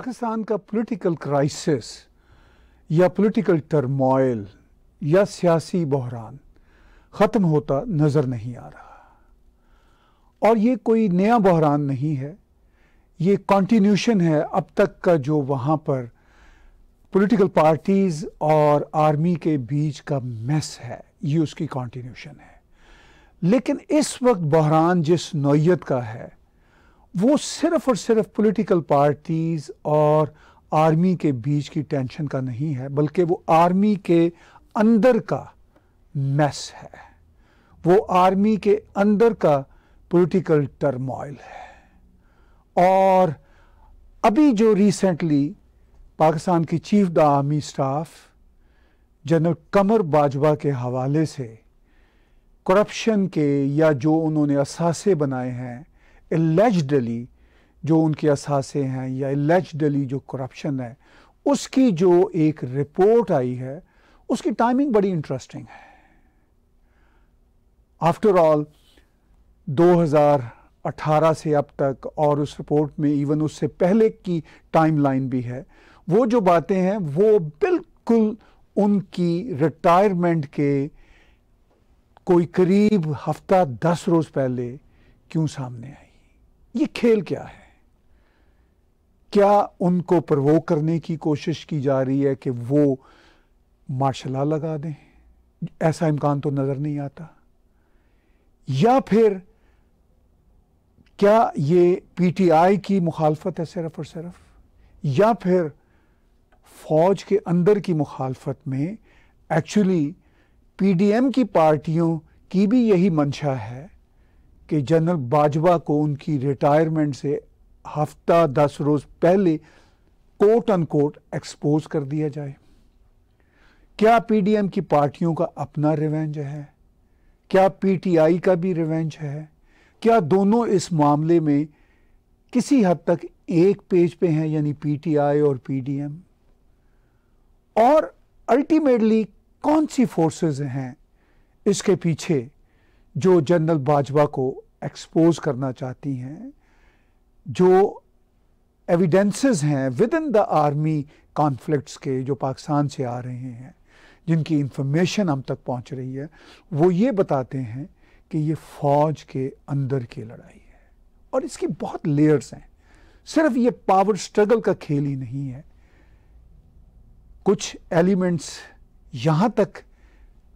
पाकिस्तान का political crisis या political turmoil या सियासी बहरान ख़त्म होता नज़र नहीं आ रहा और ये कोई नया बहरान नहीं है ये कॉन्टीन्यूशन है अब तक का जो वहाँ पर पॉलिटिकल पार्टीज़ और आर्मी के बीच का मैस है ये उसकी कॉन्टीन्यूशन है लेकिन इस वक्त बहरान जिस नोयत का है वो सिर्फ और सिर्फ पॉलिटिकल पार्टीज और आर्मी के बीच की टेंशन का नहीं है बल्कि वो आर्मी के अंदर का मैस है वो आर्मी के अंदर का पॉलिटिकल टर्मोइल है और अभी जो रिसेंटली पाकिस्तान की chief the army staff general Qamar Bajwa के हवाले से करप्शन के या जो उन्होंने असासे बनाए हैं एलेजडली जो उनके असासे हैं या एलेजडली जो करप्शन है उसकी जो एक रिपोर्ट आई है उसकी टाइमिंग बड़ी इंटरेस्टिंग है आफ्टर ऑल 2018 से अब तक और उस रिपोर्ट में इवन उससे पहले की टाइमलाइन भी है वो जो बातें हैं वो बिल्कुल उनकी रिटायरमेंट के कोई करीब हफ्ता दस रोज़ पहले क्यों सामने आई ये खेल क्या है क्या उनको प्रवोक करने की कोशिश की जा रही है कि वो मार्शला लगा दें ऐसा इम्कान तो नज़र नहीं आता या फिर क्या ये पीटीआई की मुखालफत है सिर्फ और सिर्फ या फिर फ़ौज के अंदर की मुखालफत में एक्चुअली पीडीएम की पार्टियों की भी यही मंशा है कि जनरल बाजवा को उनकी रिटायरमेंट से हफ्ता दस रोज पहले कोट अन एक्सपोज कर दिया जाए क्या पीडीएम की पार्टियों का अपना रिवेंज है क्या पीटीआई का भी रिवेंज है क्या दोनों इस मामले में किसी हद तक एक पेज पे हैं यानी पीटीआई और पीडीएम और अल्टीमेटली कौन सी फोर्सेस हैं इसके पीछे जो जनरल बाजवा को एक्सपोज करना चाहती हैं जो एविडेंसेस हैं within the army conflicts के जो पाकिस्तान से आ रहे हैं जिनकी इंफॉर्मेशन हम तक पहुंच रही है वो ये बताते हैं कि ये फ़ौज के अंदर की लड़ाई है और इसकी बहुत लेयर्स हैं सिर्फ ये पावर स्ट्रगल का खेल ही नहीं है कुछ एलिमेंट्स यहाँ तक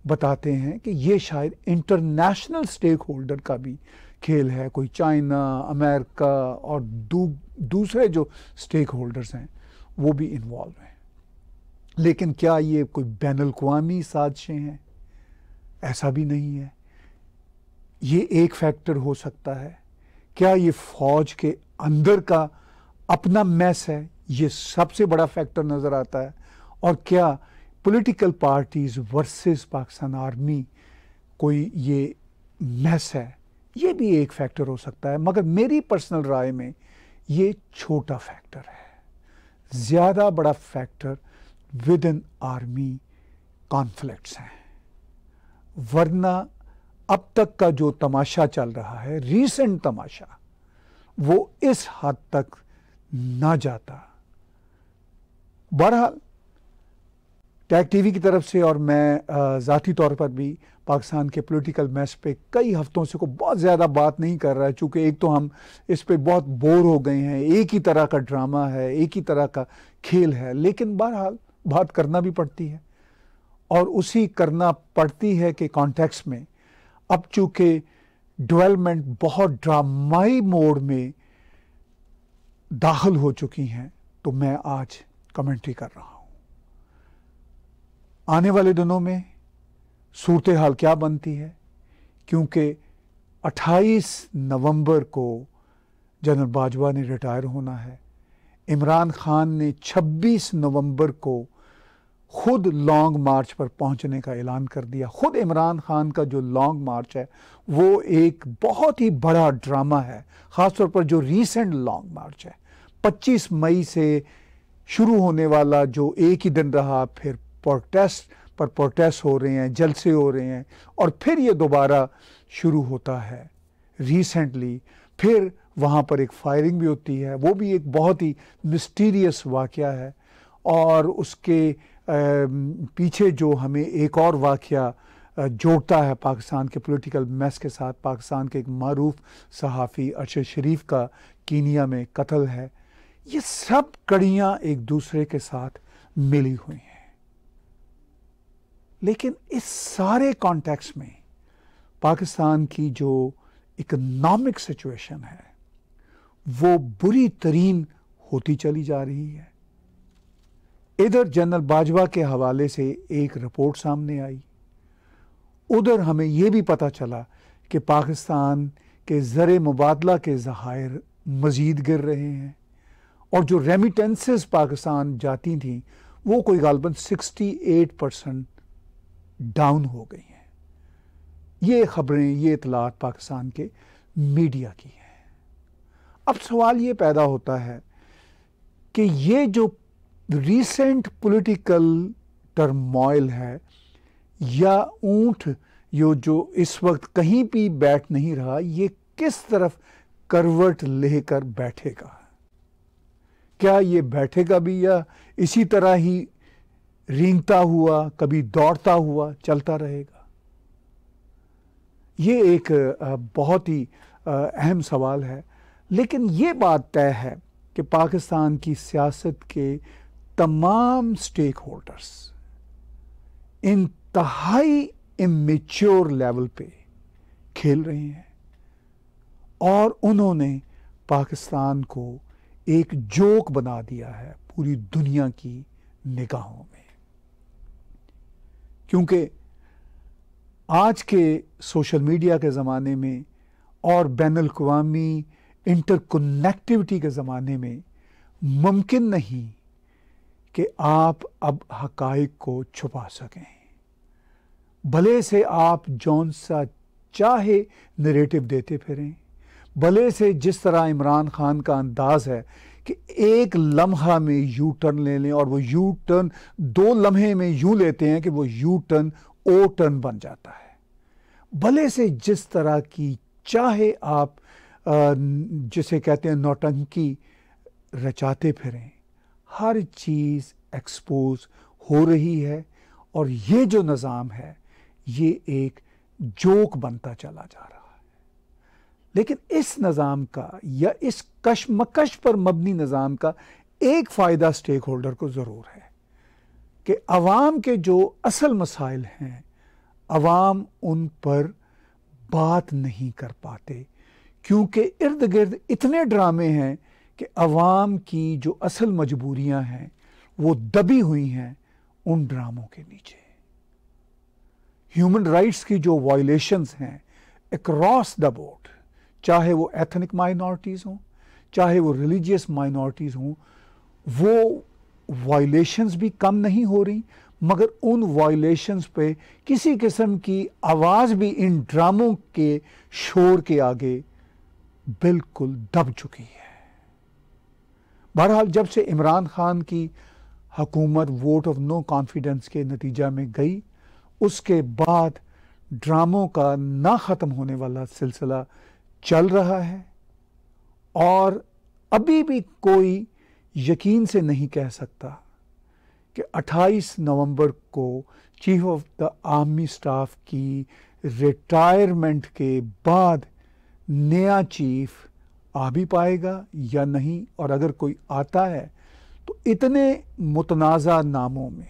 बताते हैं कि ये शायद इंटरनेशनल स्टेक होल्डर का भी खेल है कोई चाइना अमेरिका और दू, दूसरे जो स्टेक होल्डर्स हैं वो भी इन्वॉल्व हैं लेकिन क्या ये कोई बैन अवी साजिशें हैं ऐसा भी नहीं है ये एक फैक्टर हो सकता है क्या ये फौज के अंदर का अपना मैस है ये सबसे बड़ा फैक्टर नज़र आता है और क्या political parties versus Pakistan army कोई ये महस है ये भी एक फैक्टर हो सकता है मगर मेरी पर्सनल राय में ये छोटा फैक्टर है ज़्यादा बड़ा factor within army conflicts हैं वरना अब तक का जो तमाशा चल रहा है रीसेंट तमाशा वो इस हद तक ना जाता बहरहाल टैग टीवी की तरफ से और मैं ज़ाती तौर पर भी पाकिस्तान के पॉलिटिकल मैच पे कई हफ्तों से को बहुत ज़्यादा बात नहीं कर रहा है चूँकि एक तो हम इस पर बहुत बोर हो गए हैं एक ही तरह का ड्रामा है एक ही तरह का खेल है लेकिन बहरहाल बात करना भी पड़ती है और उसी करना पड़ती है कि कॉन्टेक्स में अब चूँकि डेवलपमेंट बहुत ड्रामाई मोड में दाखिल हो चुकी हैं तो मैं आज कमेंट्री कर रहा हूँ आने वाले दिनों में सूरत हाल क्या बनती है क्योंकि 28 नवंबर को जनरल बाजवा ने रिटायर होना है इमरान खान ने 26 नवंबर को खुद लॉन्ग मार्च पर पहुंचने का ऐलान कर दिया खुद इमरान खान का जो लॉन्ग मार्च है वो एक बहुत ही बड़ा ड्रामा है ख़ासतौर पर जो रीसेंट लॉन्ग मार्च है 25 मई से शुरू होने वाला जो एक ही दिन रहा फिर प्रोटेस्ट पर प्रोटेस्ट हो रहे हैं जलसे हो रहे हैं और फिर ये दोबारा शुरू होता है रिसेंटली फिर वहाँ पर एक फायरिंग भी होती है वो भी एक बहुत ही मिस्टीरियस वाक़ है और उसके पीछे जो हमें एक और वाक़ जोड़ता है पाकिस्तान के पॉलिटिकल मैस के साथ पाकिस्तान के एक मरूफ सहाफ़ी अरशद शरीफ का कीनिया में कत्ल है ये सब कड़ियाँ एक दूसरे के साथ मिली हुई हैं लेकिन इस सारे कॉन्टेक्स में पाकिस्तान की जो इकोनॉमिक सिचुएशन है वो बुरी तरीन होती चली जा रही है इधर जनरल बाजवा के हवाले से एक रिपोर्ट सामने आई उधर हमें यह भी पता चला कि पाकिस्तान के ज़र मुबादला के जहार मज़ीद गिर रहे हैं और जो रेमिटेंसेस पाकिस्तान जाती थी वो कोई गालबन 68 परसेंट डाउन हो गई हैं ये खबरें ये इतलात पाकिस्तान के मीडिया की हैं अब सवाल ये पैदा होता है कि ये जो रीसेंट पॉलिटिकल टर्मोइल है या ऊंट यो जो इस वक्त कहीं भी बैठ नहीं रहा ये किस तरफ करवट लेकर बैठेगा क्या ये बैठेगा भी या इसी तरह ही रींगता हुआ कभी दौड़ता हुआ चलता रहेगा ये एक बहुत ही अहम सवाल है लेकिन ये बात तय है कि पाकिस्तान की सियासत के तमाम स्टेक होल्डर्स इंतहाई इमेच्योर लेवल पे खेल रहे हैं और उन्होंने पाकिस्तान को एक जोक बना दिया है पूरी दुनिया की निगाहों में क्योंकि आज के सोशल मीडिया के ज़माने में और बैन अवी इंटरकनेक्टिविटी के ज़माने में मुमकिन नहीं कि आप अब हकाइक को छुपा सकें भले से आप जौन सा चाहे नरेटिव देते फिरें भले से जिस तरह इमरान खान का अंदाज़ है कि एक लम्हा में यू टर्न ले लें और वो यू टर्न दो लम्हे में यू लेते हैं कि वो यू टर्न ओ टर्न बन जाता है भले से जिस तरह की चाहे आप जिसे कहते हैं नौटंकी रचाते फिरें हर चीज़ एक्सपोज हो रही है और ये जो निज़ाम है ये एक जोक बनता चला जा रहा है लेकिन इस निज़ाम का या इस कशमकश पर मबनी निज़ाम का एक फ़ायदा स्टेक होल्डर को ज़रूर है कि आवाम के जो असल मसाइल हैं आवाम उन पर बात नहीं कर पाते क्योंकि इर्द गिर्द इतने ड्रामे हैं कि आवाम की जो असल मजबूरियां हैं वो दबी हुई हैं उन ड्रामों के नीचे ह्यूमन राइट्स की जो वायलेशंस हैं अक्रॉस द बोर्ड चाहे वो एथनिक माइनॉरिटीज़ हों चाहे वो रिलीजियस माइनॉरिटीज़ हों वो वायलेशंस भी कम नहीं हो रही मगर उन वायलेशंस पे किसी किस्म की आवाज़ भी इन ड्रामों के शोर के आगे बिल्कुल दब चुकी है बहरहाल जब से इमरान खान की हकूमत वोट ऑफ नो कॉन्फिडेंस के नतीजा में गई उसके बाद ड्रामों का ना ख़त्म होने वाला सिलसिला चल रहा है और अभी भी कोई यकीन से नहीं कह सकता कि 28 नवंबर को chief of the army staff की रिटायरमेंट के बाद नया चीफ आ भी पाएगा या नहीं और अगर कोई आता है तो इतने मुतनाज़ नामों में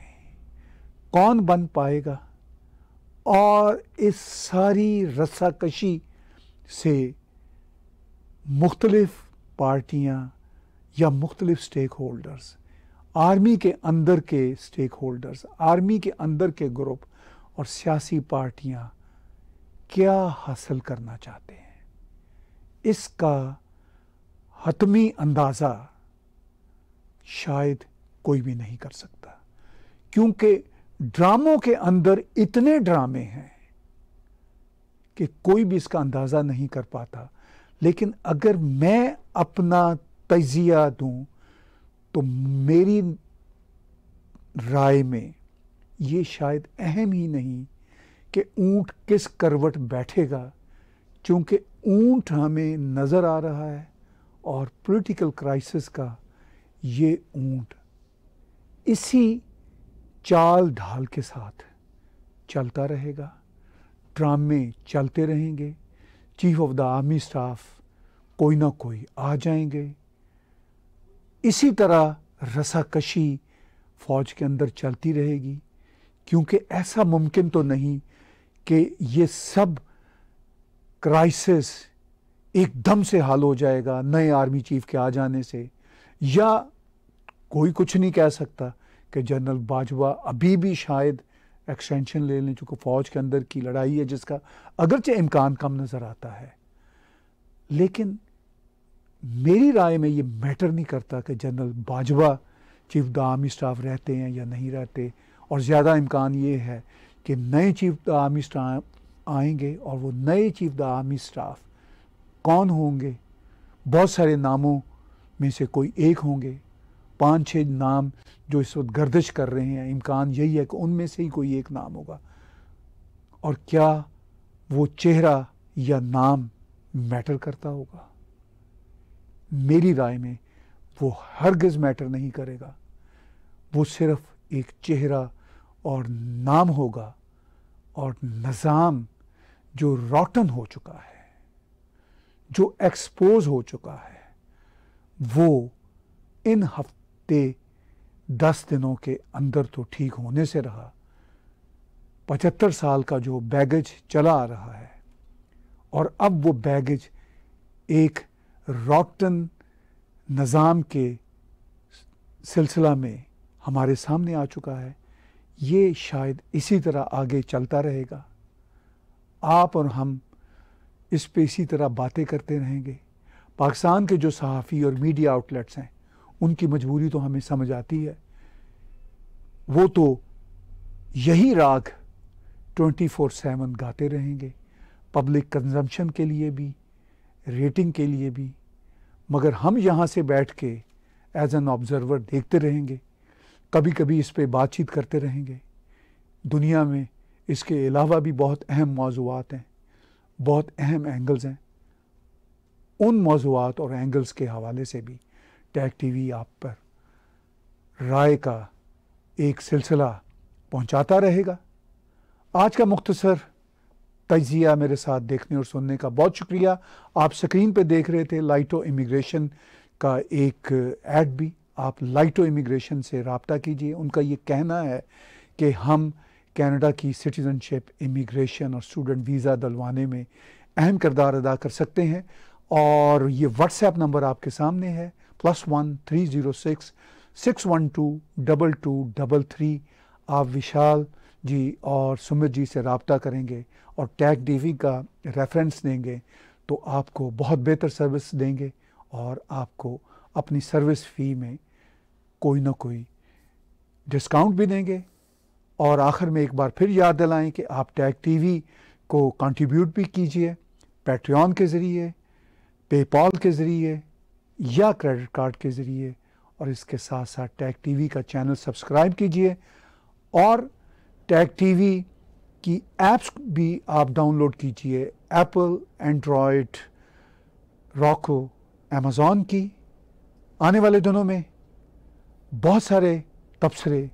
कौन बन पाएगा और इस सारी रस्साकशी से मुख्तलफ़ पार्टियाँ या मुख्तलिफ स्टेक होल्डर्स आर्मी के अंदर के स्टेक होल्डर्स आर्मी के अंदर के ग्रुप और सियासी पार्टियाँ क्या हासिल करना चाहते हैं इसका हतमी अंदाज़ा शायद कोई भी नहीं कर सकता क्योंकि ड्रामों के अंदर इतने ड्रामे हैं कि कोई भी इसका अंदाज़ा नहीं कर पाता लेकिन अगर मैं अपना तजिया दूँ तो मेरी राय में ये शायद अहम ही नहीं कि ऊँट किस करवट बैठेगा क्योंकि ऊँट हमें नज़र आ रहा है और पॉलिटिकल क्राइसिस का ये ऊँट इसी चाल ढाल के साथ चलता रहेगा ड्रामे चलते रहेंगे chief of the army staff कोई ना कोई आ जाएंगे इसी तरह रसाकशी फ़ौज के अंदर चलती रहेगी क्योंकि ऐसा मुमकिन तो नहीं कि ये सब क्राइसिस एकदम से हल हो जाएगा नए आर्मी चीफ के आ जाने से या कोई कुछ नहीं कह सकता कि जनरल बाजवा अभी भी शायद एक्सटेंशन ले लें चूँकि फ़ौज के अंदर की लड़ाई है जिसका अगरचे इम्कान कम नज़र आता है लेकिन मेरी राय में ये मैटर नहीं करता कि general Bajwa chief the army staff रहते हैं या नहीं रहते और ज़्यादा इम्कान ये है कि नए चीफ द आर्मी स्टाफ आएंगे और वो नए चीफ द आर्मी स्टाफ कौन होंगे बहुत सारे नामों में से कोई एक होंगे पाँच छः नाम जो इस वक्त गर्दिश कर रहे हैं इम्कान यही है कि उनमें से ही कोई एक नाम होगा और क्या वो चेहरा या नाम मैटर करता होगा मेरी राय में वो हरगज़ मैटर नहीं करेगा वो सिर्फ़ एक चेहरा और नाम होगा और निज़ाम जो रॉटन हो चुका है जो एक्सपोज हो चुका है वो इन हफ्ते ते दस दिनों के अंदर तो ठीक होने से रहा पचहत्तर साल का जो बैगेज चला आ रहा है और अब वो बैगेज एक रॉटन निज़ाम के सिलसिला में हमारे सामने आ चुका है ये शायद इसी तरह आगे चलता रहेगा आप और हम इस पे इसी तरह बातें करते रहेंगे पाकिस्तान के जो सहाफ़ी और मीडिया आउटलेट्स हैं उनकी मजबूरी तो हमें समझ आती है वो तो यही राग 24/7 गाते रहेंगे पब्लिक कंजम्पशन के लिए भी रेटिंग के लिए भी मगर हम यहाँ से बैठ के एज एन ऑब्ज़र्वर देखते रहेंगे कभी कभी इस पर बातचीत करते रहेंगे दुनिया में इसके अलावा भी बहुत अहम मौजूद हैं बहुत अहम एंगल्स हैं उन मौजूद और एंगल्स के हवाले से भी टैग टीवी आप पर राय का एक सिलसिला पहुंचाता रहेगा आज का मुख्तसर तजिया मेरे साथ देखने और सुनने का बहुत शुक्रिया आप स्क्रीन पे देख रहे थे लाइटो इमिग्रेशन का एक ऐड भी आप लाइटो इमिग्रेशन से रबता कीजिए उनका ये कहना है कि हम कनाडा की सिटीज़नशिप इमिग्रेशन और स्टूडेंट वीज़ा दलवाने में अहम किरदार अदा कर सकते हैं और ये व्हाट्सएप नंबर आपके सामने है plus one three zero six six one two double two double three आप विशाल जी और सुमित जी से रबता करेंगे और टैग टीवी का रेफरेंस देंगे तो आपको बहुत बेहतर सर्विस देंगे और आपको अपनी सर्विस फ़ी में कोई ना कोई डिस्काउंट भी देंगे और आखिर में एक बार फिर याद दिलाएं कि आप टैग टीवी को कंट्रीब्यूट भी कीजिए पेट्रियन के ज़रिए पेपॉल के ज़रिए या क्रेडिट कार्ड के ज़रिए और इसके साथ साथ टैग टीवी का चैनल सब्सक्राइब कीजिए और टैग टीवी की एप्स भी आप डाउनलोड कीजिए एप्पल एंड्रॉयड रॉको अमेज़ोन की आने वाले दिनों में बहुत सारे तबसरे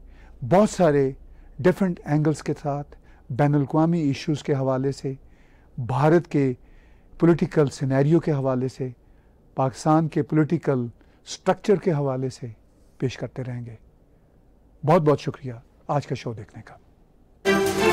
बहुत सारे डिफरेंट एंगल्स के साथ बैन अवी इश्यूज़ के हवाले से भारत के पॉलिटिकल सिनेरियो के हवाले से पाकिस्तान के पॉलिटिकल स्ट्रक्चर के हवाले से पेश करते रहेंगे बहुत बहुत शुक्रिया आज का शो देखने का